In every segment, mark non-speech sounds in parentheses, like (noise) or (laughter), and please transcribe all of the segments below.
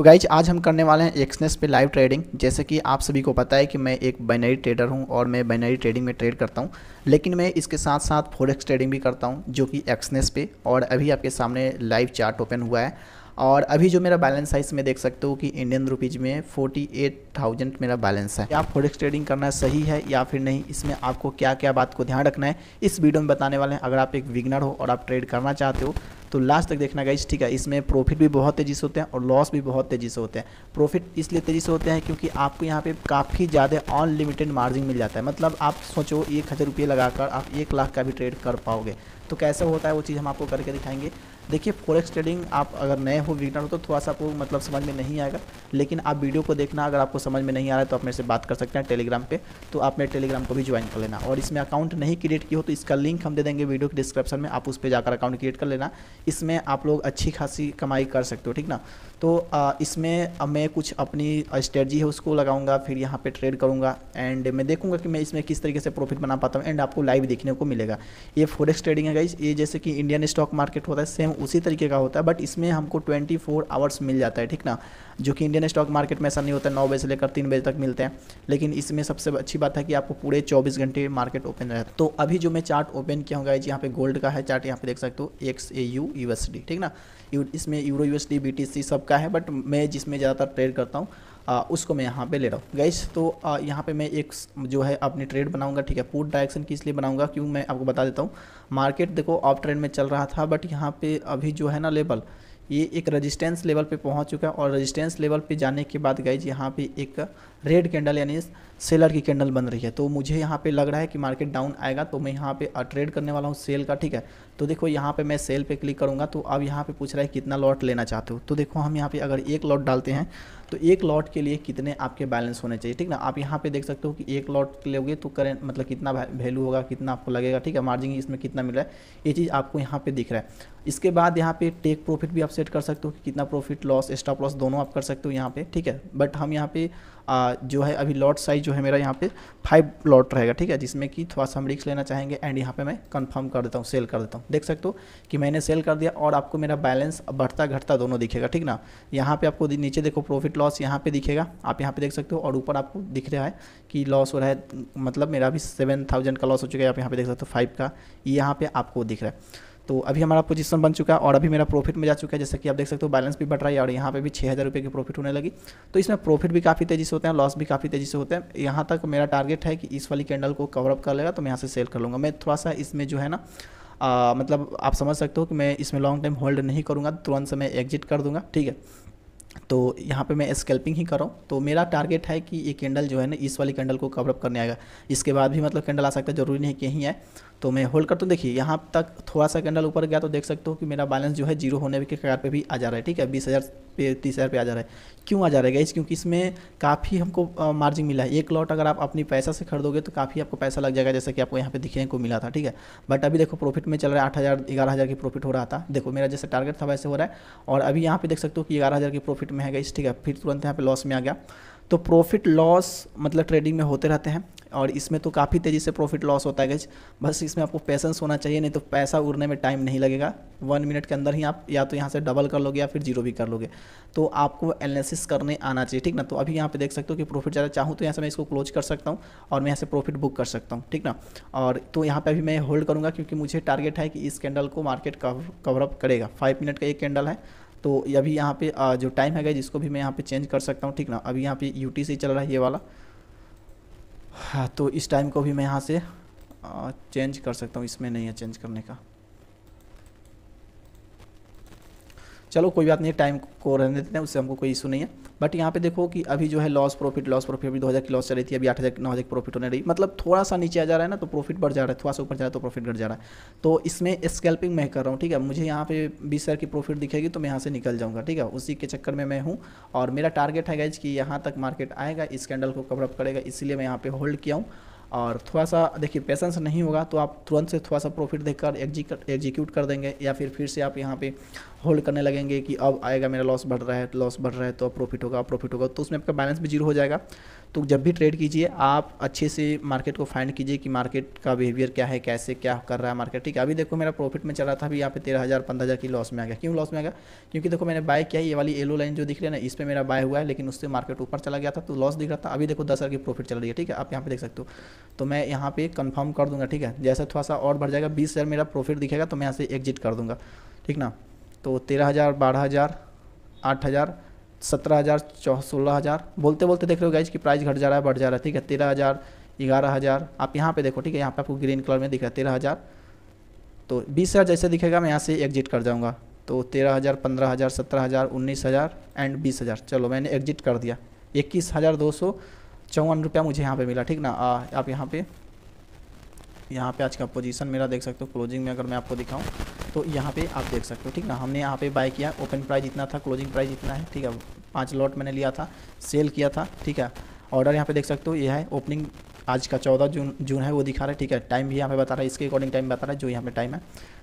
तो गाइज आज हम करने वाले हैं एक्सनेस पे लाइव ट्रेडिंग जैसे कि आप सभी को पता है कि मैं एक बाइनरी ट्रेडर हूं और मैं बाइनरी ट्रेडिंग में ट्रेड करता हूं लेकिन मैं इसके साथ साथ फोरेक्स ट्रेडिंग भी करता हूं जो कि एक्सनेस पे और अभी आपके सामने लाइव चार्ट ओपन हुआ है और अभी जो मेरा बैलेंस है इसमें देख सकते हो कि इंडियन रुपीज़ में फोर्टी एट थाउजेंड मेरा बैलेंस है क्या फोरेक्स ट्रेडिंग करना सही है या फिर नहीं इसमें आपको क्या क्या बात को ध्यान रखना है इस वीडियो में बताने वाले हैं अगर आप एक विगनर हो और आप ट्रेड करना चाहते हो तो लास्ट तक देखना गाइज ठीक है इसमें प्रॉफिट भी बहुत तेज़ी से होते हैं और लॉस भी बहुत तेज़ी से होते हैं प्रॉफिट इसलिए तेज़ी से होते हैं क्योंकि आपको यहाँ पे काफ़ी ज़्यादा अनलिमिटेड मार्जिन मिल जाता है मतलब आप सोचो एक हज़ार रुपये लगाकर आप एक लाख का भी ट्रेड कर पाओगे तो कैसे होता है वो चीज़ हम आपको करके दिखाएंगे देखिए फोरेक्स ट्रेडिंग आप अगर नए हो बिगनर हो तो थोड़ा सा आपको मतलब समझ में नहीं आएगा लेकिन आप वीडियो को देखना अगर आपको समझ में नहीं आ रहा है तो आप मेरे से बात कर सकते हैं टेलीग्राम पे तो आप मेरे टेलीग्राम को भी ज्वाइन कर लेना और इसमें अकाउंट नहीं क्रिएट किया हो तो इसका लिंक हम दे देंगे वीडियो के डिस्क्रिप्शन में आप उस पर जाकर अकाउंट क्रिएट कर लेना इसमें आप लोग अच्छी खासी कमाई कर सकते हो ठीक ना तो इसमें मैं कुछ अपनी स्ट्रेटजी है उसको लगाऊंगा फिर यहाँ पे ट्रेड करूँगा एंड मैं देखूँगा कि मैं इसमें किस तरीके से प्रॉफिट बना पाता हूँ एंड आपको लाइव देखने को मिलेगा ये फॉरेक्स ट्रेडिंग है गाइज ये जैसे कि इंडियन स्टॉक मार्केट होता है सेम उसी तरीके का होता है बट इसमें हमको ट्वेंटी आवर्स मिल जाता है ठीक ना जो कि इंडियन स्टॉक मार्केट में ऐसा नहीं होता है नौ बजे से लेकर तीन बजे तक मिलते हैं लेकिन इसमें सबसे अच्छी बात है कि आपको पूरे चौबीस घंटे मार्केट ओपन रहता है तो अभी जो मैं चार्ट ओपन किया होगा यहाँ पे गोल्ड का है चार्ट यहाँ पे देख सकते हो एक्स ए यू यूएसडी ठीक ना इसमें यूरो यूएसडी बीटीसी सब का है बट मैं जिसमें ज़्यादातर ट्रेड करता हूँ उसको मैं यहाँ पे ले रहा हूँ गैस तो आ, यहाँ पे मैं एक जो है अपनी ट्रेड बनाऊँगा ठीक है पुट डायरेक्शन किस लिए बनाऊँगा क्यों मैं आपको बता देता हूँ मार्केट देखो ऑफ ट्रेंड में चल रहा था बट यहाँ पे अभी जो है ना लेवल ये एक रजिस्टेंस लेवल पे पहुंच चुका है और रजिस्टेंस लेवल पे जाने के बाद जी यहाँ पे एक रेड कैंडल यानी सेलर की कैंडल बन रही है तो मुझे यहाँ पे लग रहा है कि मार्केट डाउन आएगा तो मैं यहाँ पे ट्रेड करने वाला हूँ सेल का ठीक है तो देखो यहाँ पे मैं सेल पे क्लिक करूँगा तो अब यहाँ पे पूछ रहा है कितना लॉट लेना चाहते हो तो देखो हम यहाँ पे अगर एक लॉट डालते हैं तो एक लॉट के लिए कितने आपके बैलेंस होने चाहिए ठीक ना आप यहाँ पे देख सकते हो कि एक लॉट के लिए तो करेंट मतलब कितना वैल्यू होगा कितना आपको लगेगा ठीक है मार्जिन इसमें कितना मिल रहा है ये चीज़ आपको यहाँ पे दिख रहा है इसके बाद यहाँ पे टेक प्रॉफिट भी आप सेट कर सकते हो कि कितना प्रॉफिट लॉस स्टॉप लॉस दोनों आप कर सकते हो यहाँ पे ठीक है बट हम यहाँ पे आ, जो है अभी लॉट साइज जो है मेरा यहाँ पे फाइव लॉट रहेगा ठीक है जिसमें कि थोड़ा सा हम रिक्स लेना चाहेंगे एंड यहाँ पे मैं कंफर्म कर देता हूँ सेल कर देता हूँ देख सकते हो कि मैंने सेल कर दिया और आपको मेरा बैलेंस बढ़ता घटता दोनों दिखेगा ठीक ना यहाँ पे आपको नीचे देखो प्रॉफिट लॉस यहाँ पे दिखेगा आप यहाँ पे देख सकते हो और ऊपर आपको दिख रहा है कि लॉस हो रहा है मतलब मेरा अभी सेवन थाउजेंड का लॉस हो चुका है आप यहाँ पे देख सकते हो फाइव का यहाँ पे आपको दिख रहा है तो अभी हमारा पोजीशन बन चुका है और अभी मेरा प्रॉफिट में जा चुका है जैसे कि आप देख सकते हो बैलेंस भी बढ़ रहा है और यहाँ पे भी छः हज़ार रुपये की प्रॉफिट होने लगी तो इसमें प्रॉफिट भी काफ़ी तेज़ी से होते हैं लॉस भी काफ़ी तेज़ी से होते हैं यहाँ तक मेरा टारगेट है कि इस वाली कैंडल को कवरअप कर लेगा तो मैं यहाँ से सेल कर लूँगा मैं थोड़ा सा इसमें जो है ना मतलब आप समझ सकते हो कि मैं इसमें लॉन्ग टाइम होल्ड नहीं करूँगा तुरंत से मैं एग्जिट कर दूँगा ठीक है तो यहाँ पे मैं स्केल्पिंग ही कर रहा हूँ तो मेरा टारगेट है कि ये कैंडल जो है ना इस वाली कैंडल को कवरअप करने आएगा इसके बाद भी मतलब कैंडल आ सकता है ज़रूरी नहीं कि यहीं आए तो मैं होल्ड करता हूँ देखिए यहाँ तक थोड़ा सा कैंडल ऊपर गया तो देख सकते हो कि मेरा बैलेंस जो है जीरो होने के कगार पे भी आ जा रहा है ठीक है बीस हज़ार पे तीस हज़ार पे आ जा रहा है क्यों आ जा रहा है गाइस क्योंकि इसमें काफ़ी हमको मार्जिन मिला है एक लॉट अगर आप अपनी पैसा से खरीदोगे तो काफ़ी आपको पैसा लग जाएगा जैसे कि आपको यहाँ पे दिखने को मिला था ठीक है बट अभी देखो प्रॉफिट में चल रहा है आठ हज़ार ग्यारह हज़ार की प्रॉफिट हो रहा था देखो मेरा जैसे टारगेट था वैसे हो रहा है और अभी यहाँ पे देख सकते हो कि ग्यारह हज़ार की प्रॉफिट में है गई ठीक है फिर तुरंत यहाँ पे लॉस में आ गया तो प्रॉफिट लॉस मतलब ट्रेडिंग में होते रहते हैं और इसमें तो काफ़ी तेज़ी से प्रॉफिट लॉस होता है गज बस इसमें आपको पैसेंस होना चाहिए नहीं तो पैसा उड़ने में टाइम नहीं लगेगा वन मिनट के अंदर ही आप या तो यहाँ से डबल कर लोगे या फिर जीरो भी कर लोगे तो आपको एनालिसिस करने आना चाहिए ठीक ना तो अभी यहाँ पे देख सकते हो कि प्रॉफिट ज़्यादा चाहूँ तो यहाँ से मैं इसको क्लोज कर सकता हूँ और मैं यहाँ से प्रॉफिट बुक कर सकता हूँ ठीक ना और तो यहाँ पर अभी मैं होल्ड करूँगा क्योंकि मुझे टारगेट है कि इस कैंडल को मार्केट कवर कवरअप करेगा फाइव मिनट का एक कैंडल है तो अभी यहाँ पे जो टाइम है गई जिसको भी मैं यहाँ पे चेंज कर सकता हूँ ठीक ना अभी यहाँ पे यू से चल रहा है ये वाला हाँ तो इस टाइम को भी मैं यहाँ से चेंज कर सकता हूँ इसमें नहीं है चेंज करने का चलो कोई बात नहीं टाइम को रहने देते हैं उससे हमको कोई इशू नहीं है बट यहाँ पे देखो कि अभी जो है लॉस प्रॉफिट लॉस प्रॉफिट अभी दो हज़ार की लॉस चल रही थी अभी आठ हज़ार नौ हज़ार प्रॉफिट होने रही मतलब थोड़ा सा नीचे आ जा रहा है ना तो प्रॉफिट बढ़ जा रहा है थोड़ा सा ऊपर जा रहा है तो प्रॉफिट घट जा रहा है तो इसमें स्कैल्पिंग मैं कर रहा हूँ ठीक है मुझे यहाँ पे बीस हज़ार की प्रॉफिट दिखेगी तो मैं यहाँ से निकल जाऊँगा ठीक है उसी के चक्कर में मैं हूँ और मेरा टारगेट है गाइज कि यहाँ तक मार्केट आएगा इस कैंडल को कवरअप करेगा इसलिए मैं यहाँ पर होल्ड किया हूँ और थोड़ा सा देखिए पेशेंस नहीं होगा तो आप तुरंत से थोड़ा सा प्रॉफिट देखकर एग्जीक्यूट कर देंगे या फिर फिर से आप यहाँ पे होल्ड करने लगेंगे कि अब आएगा मेरा लॉस बढ़ रहा है लॉस बढ़ रहा है तो अब प्रॉफिट होगा प्रॉफिट होगा तो उसमें आपका बैलेंस भी जीरो हो जाएगा तो जब भी ट्रेड कीजिए आप अच्छे से मार्केट को फाइंड कीजिए कि मार्केट का बिहेवियर क्या है कैसे क्या कर रहा है मार्केट ठीक है अभी देखो मेरा प्रॉफिट में चल रहा था अभी यहाँ पे तेरह हज़ार पंद्रह हज़ार की लॉस में आ गया क्यों लॉस में आ गया क्योंकि देखो मैंने बाय किया ये वाली येलो लाइन जो दिख रही है ना इस पर मेरा बाय हुआ है लेकिन उससे मार्केट ऊपर चला गया था तो लॉस दिख रहा था अभी देखो दस हज़ार की प्रॉफिट चल रही है ठीक है आप यहाँ पर देख सकते हो तो मैं यहाँ पर कंफर्म कर दूँगा ठीक है जैसे थोड़ा सा और बढ़ जाएगा बीस मेरा प्रॉफिट दिखेगा तो मैं यहाँ से एग्जिट कर दूँगा ठीक ना तो तेरह हज़ार बारह हज़ार आठ हज़ार सत्रह हज़ार चौ सोलह हज़ार बोलते बोलते देख रहे हो गाइज कि प्राइस घट जा रहा है बढ़ जा रहा है ठीक है तेरह हज़ार ग्यारह हज़ार आप यहाँ पे देखो ठीक है यहाँ पे आपको ग्रीन कलर में दिख रहा है तेरह हज़ार तो बीस हज़ार जैसे दिखेगा मैं यहाँ से एग्जिट कर जाऊँगा तो तेरह हज़ार पंद्रह हज़ार सत्रह हज़ार उन्नीस हज़ार एंड बीस हज़ार चलो मैंने एग्जिट कर दिया इक्कीस हज़ार दो सौ चौवन रुपया मुझे यहाँ पर मिला ठीक ना आप यहाँ पर यहाँ पे आज का पोजीशन मेरा देख सकते हो क्लोजिंग में अगर मैं आपको दिखाऊँ तो यहाँ पे आप देख सकते हो ठीक ना हमने यहाँ पे बाय किया ओपन प्राइस इतना था क्लोजिंग प्राइस इतना है ठीक है पाँच लॉट मैंने लिया था सेल किया था ठीक है ऑर्डर यहाँ पे देख सकते हो ये है ओपनिंग आज का चौदह जून जून है वो दिखा रहा है ठीक है टाइम भी यहाँ पे बता रहा है इसके अकॉर्डिंग टाइम बता रहा है जो यहाँ पे टाइम है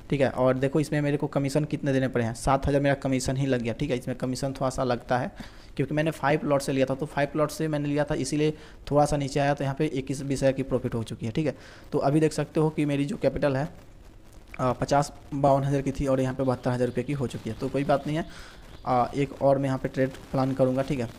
ठीक है और देखो इसमें मेरे को कमीशन कितने देने पड़े हैं सात हज़ार मेरा कमीशन ही लग गया ठीक है इसमें कमीशन थोड़ा सा लगता है क्योंकि मैंने फाइव प्लॉट से लिया था तो फाइव प्लॉट से मैंने लिया था इसीलिए थोड़ा सा नीचे आया तो यहाँ पे इक्कीस बीस हज़ार की प्रॉफिट हो चुकी है ठीक है तो अभी देख सकते हो कि मेरी जो कैपिटल है पचास बावन हज़ार की थी और यहाँ पर बहत्तर हज़ार रुपये की हो चुकी है तो कोई बात नहीं है एक और मैं यहाँ पर ट्रेड प्लान करूँगा ठीक है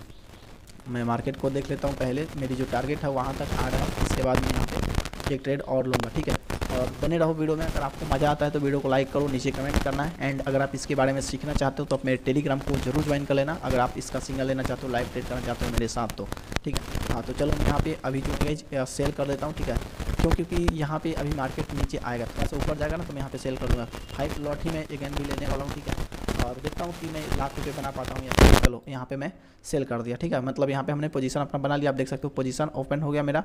मैं मार्केट को देख लेता हूँ पहले मेरी जो टारगेट है वहाँ तक आ रहा है के बाद मैं यहाँ पे एक ट्रेड और लूँगा ठीक है और बने रहो वीडियो में अगर आपको मज़ा आता है तो वीडियो को लाइक करो नीचे कमेंट करना है एंड अगर आप इसके बारे में सीखना चाहते हो तो आप मेरे टेलीग्राम को जरूर ज्वाइन कर लेना अगर आप इसका सिग्नल लेना चाहते हो लाइव ट्रेड करना चाहते हो मेरे साथ तो ठीक है हाँ तो चलो मैं यहाँ पे अभी जो है सेल कर देता हूँ ठीक है क्यों तो क्योंकि यहाँ पे अभी मार्केट नीचे आएगा थोड़ा सा ऊपर जाएगा ना तो मैं यहाँ पे सेल कर लूँगा फाइव लॉट ही मैं एक भी लेने वाला हूँ ठीक है और देखता हूँ कि मैं लाख रुपये बना पाता हूँ या चलो यहाँ पे मैं सेल कर दिया ठीक है मतलब यहाँ पे हमने पोजीशन अपना बना लिया आप देख सकते हो पोजीशन ओपन हो गया मेरा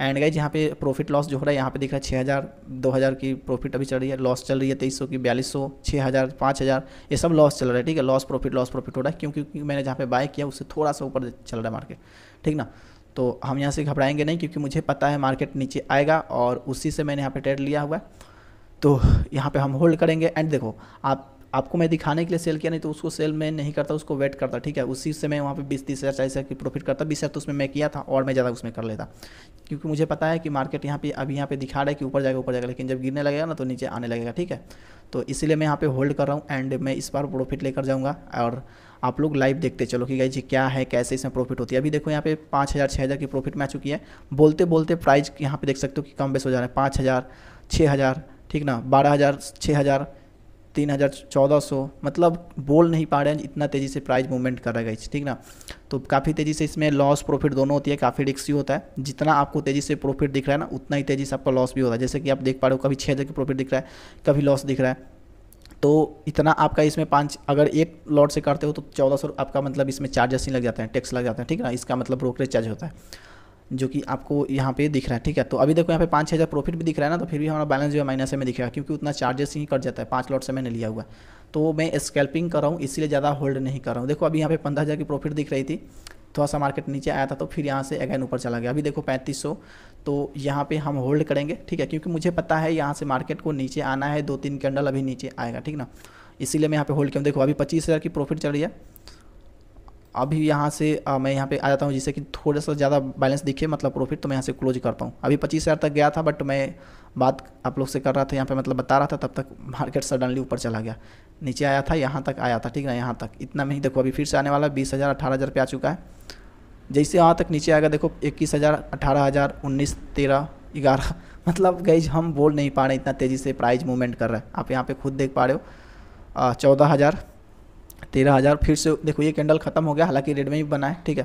एंड गाइज यहाँ पे प्रॉफिट लॉस जो हो रहा है यहाँ पे दिख रहा है छः हज़ार दो हज़ार की प्रॉफिट अभी चल रही है लॉस चल रही है तेईस सौ की बयालीस सौ छः हज़ार पाँच हज़ार ये सब लॉस चल रहा है ठीक है लॉस प्रॉफिट लॉस प्रॉफिट हो रहा है क्योंकि मैंने जहाँ पे बाय किया उससे थोड़ा सा ऊपर चल रहा है मार्केट ठीक ना तो हम यहाँ से घबराएंगे नहीं क्योंकि मुझे पता है मार्केट नीचे आएगा और उसी से मैंने यहाँ पर ट्रेड लिया हुआ है तो यहाँ पे हम होल्ड करेंगे एंड देखो आप आपको मैं दिखाने के लिए सेल किया नहीं तो उसको सेल मैं नहीं करता उसको वेट करता ठीक है उसी से मैं वहाँ पे बीस तीस हज़ार चालीस हज़ार की प्रॉफिट करता बीस हज़ार तो उसमें मैं किया था और मैं ज़्यादा उसमें कर लेता क्योंकि मुझे पता है कि मार्केट यहाँ पे अभी यहाँ पे दिखा रहा है कि ऊपर जाएगा ऊपर जाएगा लेकिन जब गिरने लगेगा ना तो नीचे आने लगेगा ठीक है तो इसलिए मैं यहाँ पे होल्ड कर रहा हूँ एंड मैं इस बार प्रॉफिट लेकर जाऊँगा और आप लोग लाइव देखते चलो कि भाई जी क्या है कैसे इसमें प्रॉफिट होती है अभी देखो यहाँ पे पाँच हज़ार छः हज़ार की प्रॉफिट में आ चुकी है बोलते बोलते प्राइस यहाँ पे देख सकते हो कि कम बेस हो जा रहा है पाँच हज़ार छः हज़ार ठीक ना बारह हज़ार छः हज़ार तीन हज़ार चौदह सौ मतलब बोल नहीं पा रहे हैं इतना तेज़ी से प्राइस मूवमेंट कर रहा है ठीक ना तो काफ़ी तेज़ी से इसमें लॉस प्रॉफिट दोनों होती है काफ़ी रिक्स ही होता है जितना आपको तेज़ी से प्रॉफिट दिख रहा है ना उतना ही तेज़ी से आपका लॉस भी होता है जैसे कि आप देख पा रहे हो कभी छः हज़ार प्रॉफिट दिख रहा है कभी लॉस दिख रहा है तो इतना आपका इसमें पाँच अगर एक लॉट से करते हो तो चौदह सौ आपका मतलब इसमें चार्जेस ही लग जाते हैं टैक्स लग जाते हैं ठीक है ना इसका मतलब ब्रोकरेज चार्ज होता है जो कि आपको यहाँ पे दिख रहा है ठीक है तो अभी देखो यहाँ पे पाँच छः हज़ार प्रॉफिट भी दिख रहा है ना तो फिर भी हमारा बैलेंस जो है माइनस में दिखेगा क्योंकि उतना चार्जेस ही कट जाता है पाँच लॉट से मैंने लिया हुआ तो मैं स्कैल्पिंग कर रहा हूँ इसलिए ज़्यादा होल्ड नहीं कर रहा हूँ देखो अभी यहाँ पे पंद्रह हज़ार की प्रॉफिट दिख रही थी थोड़ा सा मार्केट नीचे आया था तो फिर यहाँ से अगैन ऊपर चला गया अभी देखो पैंतीस सौ तो यहाँ पे हम होल्ड करेंगे ठीक है क्योंकि मुझे पता है यहाँ से मार्केट को नीचे आना है दो तीन कैंडल अभी नीचे आएगा ठीक ना इसीलिए मैं यहाँ पे होल्ड किया देखो अभी पच्चीस हज़ार की प्रॉफिट चल रही है अभी यहाँ से आ, मैं यहाँ पे आ जाता हूँ जिससे कि थोड़ा सा ज़्यादा बैलेंस दिखे मतलब प्रॉफिट तो मैं यहाँ से क्लोज करता हूँ अभी पच्चीस हज़ार तक गया था बट मैं बात आप लोग से कर रहा था यहाँ पे मतलब बता रहा था तब तक मार्केट सडनली ऊपर चला गया नीचे आया था यहाँ तक आया था ठीक ना यहाँ तक इतना में ही देखो अभी फिर से आने वाला बीस हज़ार अठारह हज़ार पे आ चुका है जैसे यहाँ तक नीचे आएगा देखो इक्कीस हज़ार अठारह हज़ार उन्नीस तेरह ग्यारह (laughs) मतलब गई हम बोल नहीं पा रहे इतना तेज़ी से प्राइज मूवमेंट कर रहा है आप यहाँ पर खुद देख पा रहे हो चौदह हज़ार तेरह हज़ार फिर से देखो ये कैंडल खत्म हो गया हालांकि रेड में ही बना है ठीक है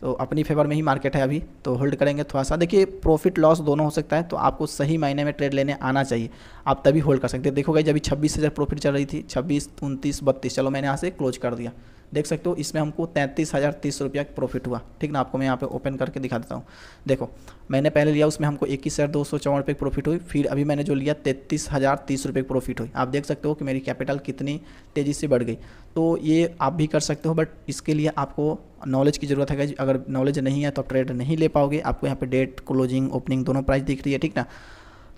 तो अपनी फेवर में ही मार्केट है अभी तो होल्ड करेंगे थोड़ा सा देखिए प्रॉफिट लॉस दोनों हो सकता है तो आपको सही महीने में ट्रेड लेने आना चाहिए आप तभी होल्ड कर सकते हैं देखोगे जब छब्बीस हज़ार प्रॉफिट चल रही थी छब्बीस उनतीस बत्तीस चलो मैंने यहाँ से क्लोज कर दिया देख सकते हो इसमें हमको तैंतीस हज़ार तीस रुपया प्रॉफिट हुआ ठीक ना आपको मैं यहाँ पे ओपन करके दिखा देता हूँ देखो मैंने पहले लिया उसमें हमको इक्कीस हज़ार दो सौ चौवन रुपये प्रॉफिट हुई फिर अभी मैंने जो लिया तैंतीस हज़ार तीस रुपये प्रॉफिट हुई आप देख सकते हो कि मेरी कैपिटल कितनी तेज़ी से बढ़ गई तो ये आप भी कर सकते हो बट इसके लिए आपको नॉलेज की ज़रूरत है अगर नॉलेज नहीं है तो आप ट्रेड नहीं ले पाओगे आपको यहाँ पर डेट क्लोजिंग ओपनिंग दोनों प्राइस दिख रही है ठीक ना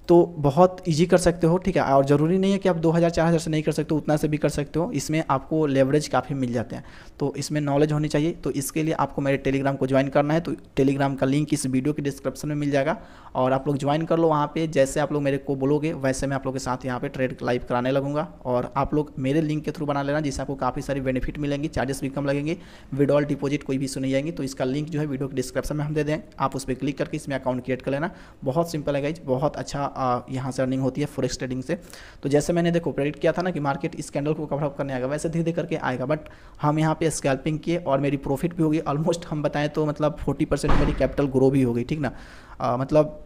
तो बहुत ईजी कर सकते हो ठीक है और ज़रूरी नहीं है कि आप 2000 4000 से नहीं कर सकते हो उतना से भी कर सकते हो इसमें आपको लेवरेज काफ़ी मिल जाते हैं तो इसमें नॉलेज होनी चाहिए तो इसके लिए आपको मेरे टेलीग्राम को ज्वाइन करना है तो टेलीग्राम का लिंक इस वीडियो के डिस्क्रिप्शन में मिल जाएगा और आप लोग ज्वाइन कर लो वहाँ पर जैसे आप लोग मेरे को बोलोगे वैसे मैं आप लोग के साथ यहाँ पर ट्रेड लाइव कराने लगूंगा और आप लोग मेरे लिंक के थ्रू बना लेना जिससे आपको काफ़ी सारी बेनिफिट मिलेंगी चार्जेस भी कम लगेंगे विड्रॉल डिपोजिट कोई भी सुनी जाएंगी तो इसका लिंक जो है वीडियो के डिस्क्रिप्शन में हम दे दें आप उस पर क्लिक करके इसमें अकाउंट क्रिएट कर लेना बहुत सिंपल है गाइज बहुत अच्छा यहाँ से अर्निंग होती है फॉरेक्स ट्रेडिंग से तो जैसे मैंने देखो प्रेडिक्ट किया था ना कि मार्केट इस कैंडल को कवरअप करने आएगा वैसे धीरे धीरे करके आएगा बट हम यहाँ पे स्कैल्पिंग किए और मेरी प्रॉफिट भी होगी ऑलमोस्ट हम बताएं तो मतलब फोर्टी परसेंट मेरी कैपिटल ग्रो भी हो गई ठीक ना आ, मतलब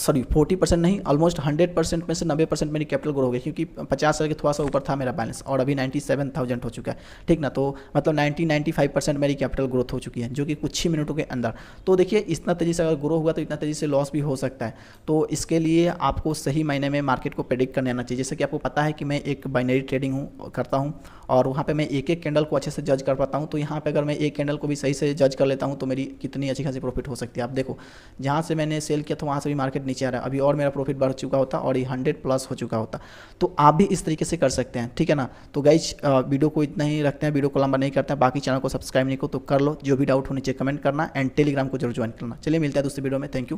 सॉरी फोर्टी परसेंट नहीं ऑलमोस्ट हंड्रेड परसेंट में से नब्बे परसेंट मेरी कैपिटल ग्रो हो गई क्योंकि पचास हज़ार के थोड़ा सा ऊपर था मेरा बैलेंस और अभी नाइन्टी सेवन थाउजेंड हो चुका है ठीक ना तो मतलब नाइन्टी नाइन्टी फाइव परसेंट मेरी कैपिटल ग्रोथ हो चुकी है जो कि कुछ ही मिनटों के अंदर तो देखिए इतना तेज़ी से अगर ग्रो हुआ तो इतना तेज़ी से लॉस भी हो सकता है तो इसके लिए आपको सही महीने में मार्केट को प्रेडिक्ट करने आना चाहिए जैसे कि आपको पता है कि मैं एक बाइनरी ट्रेडिंग हूँ करता हूँ और वहाँ पर मैं एक एक कैंडल को अच्छे से जज कर पाता हूँ तो यहाँ पर अगर मैं एक कैंडल को भी सही से जज कर लेता हूँ तो मेरी कितनी अच्छी खासी प्रॉफिट हो सकती है आप देखो जहाँ से मैंने सेल किया था वहाँ से भी मार्केट मार्केट नीचे आ रहा है अभी और मेरा प्रॉफिट बढ़ चुका होता और ये हंड्रेड प्लस हो चुका होता तो आप भी इस तरीके से कर सकते हैं ठीक है ना तो गाइज वीडियो को इतना ही रखते हैं वीडियो को लंबा नहीं करते हैं बाकी चैनल को सब्सक्राइब नहीं को तो कर लो जो भी डाउट हो नीचे कमेंट करना एंड टेलीग्राम को जरूर ज्वाइन करना चलिए मिलता है दूसरे वीडियो में थैंक यू